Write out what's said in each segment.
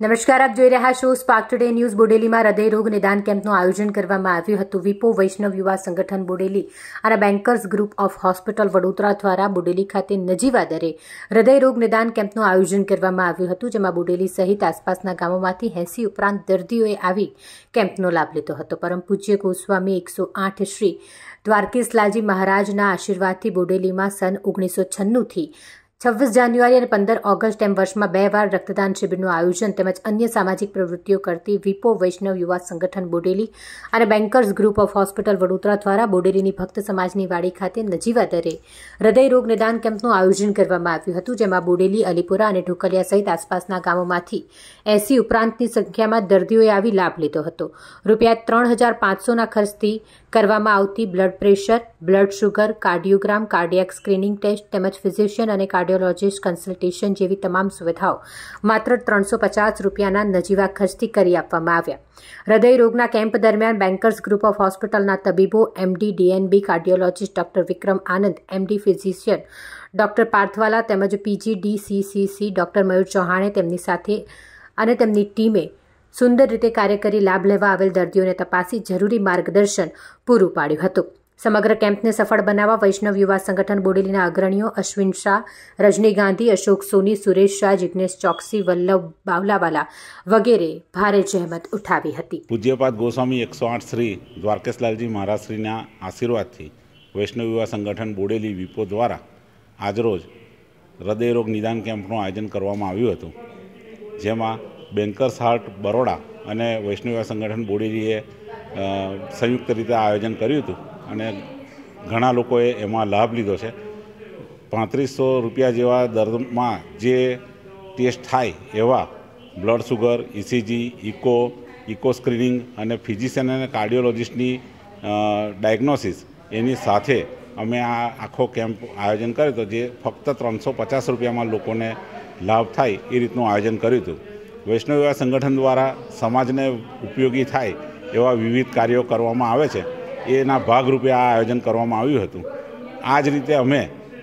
નમસ્કાર આપ જોઈ રહ્યા છો સ્પાર્ક ટુડે ન્યૂઝ બોડેલીમાં હૃદયરોગ નિદાન કેમ્પનું આયોજન કરવામાં આવ્યું હતું વિપો વૈષ્ણવ યુવા સંગઠન બોડેલી અને bankers group of hospital Vadodara દ્વારા બોડેલી ખાતે નજીવા દરે હૃદયરોગ નિદાન કેમ્પનું આયોજન કરવામાં આવ્યું હતું જેમાં બોડેલી સહિત આસપાસના ગામોમાંથી એસી ઉપરાંત દર્દીઓએ આવી કેમ્પનો લાભ લીધો હતો પરમ પૂજ્ય ગોસ્વામી એકસો આઠ શ્રી દ્વારકેશલાલજી મહારાજના આશીર્વાદથી બોડેલીમાં સન ઓગણીસો છન્નુંથી છવ્વીસ જાન્યુઆરી અને પંદર ઓગસ્ટ એમ વર્ષમાં બે વાર રક્તદાન શિબિરનું આયોજન તેમજ અન્ય સામાજિક પ્રવૃત્તિઓ કરતી વિપો વૈષ્ણવ યુવા સંગઠન બોડેલી અને bankers group of hospital Vadodara દ્વારા બોડેલીની ભક્ત સમાજની વાડી ખાતે નજીવા દરે હૃદય રોગ નિદાન કેમ્પનું આયોજન કરવામાં આવ્યું હતું જેમાં બોડેલી અલીપુરા અને ઢોકલિયા સહિત આસપાસના ગામોમાંથી એસી ઉપરાંતની સંખ્યામાં દર્દીઓએ આવી લાભ લીધો હતો રૂપિયા ત્રણ હજાર પાંચસોના ખર્ચથી કરવામાં આવતી blood pressure blood sugar cardiogram cardiac screening test તેમજ ફિઝિશિયન અને કાર્ડિયો કાર્ડિયોલોજિસ્ટ કન્સલ્ટેશન જેવી તમામ સુવિધાઓ માત્ર ત્રણસો પચાસ રૂપિયાના નજીવા ખર્ચથી કરી આપવામાં આવ્યા હૃદયરોગના કેમ્પ દરમિયાન બેન્કર્સ ગ્રુપ ઓફ હોસ્પિટલના તબીબો MD DNB cardiologist doctor Vikram Anand MD physician doctor Parthwala તેમજ પીજીડીસીસીસી ડોક્ટર મયુર ચૌહાણે તેમની સાથે અને તેમની ટીમે સુંદર રીતે કાર્ય કરી લાભ લેવા આવેલ દર્દીઓને તપાસી જરૂરી માર્ગદર્શન પૂરું પાડ્યું હતું સમગ્ર કેમ્પને સફળ બનાવવા વૈષ્ણવ યુવા સંગઠન બોડેલીના અગ્રણીઓ અશ્વિન શાહ રજની ગાંધી અશોક સોની સુરેશ શાહ જીગ્નેશ ચોકસી વલ્લભ બાવલાવાલા વગેરે ભારે જહેમત ઉઠાવી હતી પૂજ્યપાદ ગોસ્વામી એકસો આઠ શ્રી દ્વારકેશલાલજી મહારાજશ્રીના આશીર્વાદથી વૈષ્ણવ યુવા સંગઠન બોડેલી વિપો દ્વારા આજરોજ હૃદયરોગ નિદાન કેમ્પનું આયોજન કરવામાં આવ્યું હતું જેમાં બેન્કર્સ હાર્ટ બરોડા અને વૈષ્ણવ સંગઠન બોડેલીએ સંયુક્ત રીતે આયોજન કર્યું હતું અને ઘણા લોકોએ એમાં લાભ લીધો છે પાંત્રીસો રૂપિયા જેવા દર્દમાં જે ટેસ્ટ થાય એવા blood sugar ECG echo echo screening અને ફિઝિશિયન અને કાર્ડિયોલોજીસ્ટની ડાયગ્નોસિસ એની સાથે અમે આ આખો કેમ્પ આયોજન કર્યું હતું જે ફક્ત ત્રણસો પચાસ રૂપિયામાં લોકોને લાભ થાય એ રીતનું આયોજન કર્યું હતું વૈષ્ણવ સંગઠન દ્વારા સમાજને ઉપયોગી થાય એવા વિવિધ કાર્યો કરવામાં આવે છે એના ભાગરૂપે આ આયોજન કરવામાં આવ્યું હતું આ જ રીતે અમે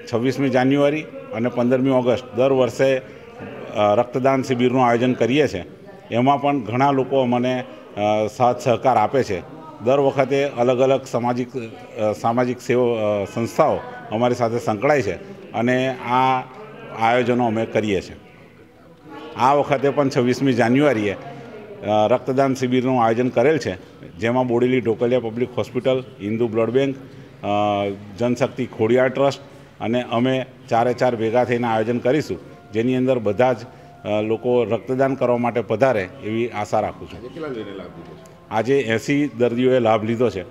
છવ્વીસમી જાન્યુઆરી અને પંદરમી ઓગસ્ટ દર વર્ષે રક્તદાન શિબિરનું આયોજન કરીએ છીએ એમાં પણ ઘણા લોકો મને સાથ સહકાર આપે છે દર વખતે અલગ અલગ સામાજિક સામાજિક સેવ સંસ્થાઓ અમારી સાથે સંકળાય છે અને આ આયોજનો અમે કરીએ છીએ આ વખતે પણ છવ્વીસમી જાન્યુઆરીએ રક્તદાન શિબિરનું આયોજન કરેલ છે જેમાં Bodeli Dhokaliya public hospital Hindu blood bank Janshakti Khodiyar trust અને અમે ચારે ચાર ભેગા થઈને આયોજન કરીશું જેની અંદર બધા જ લોકો રક્તદાન કરવા માટે પધારે એવી આશા રાખું છું આજે એંસી દર્દીઓએ લાભ લીધો છે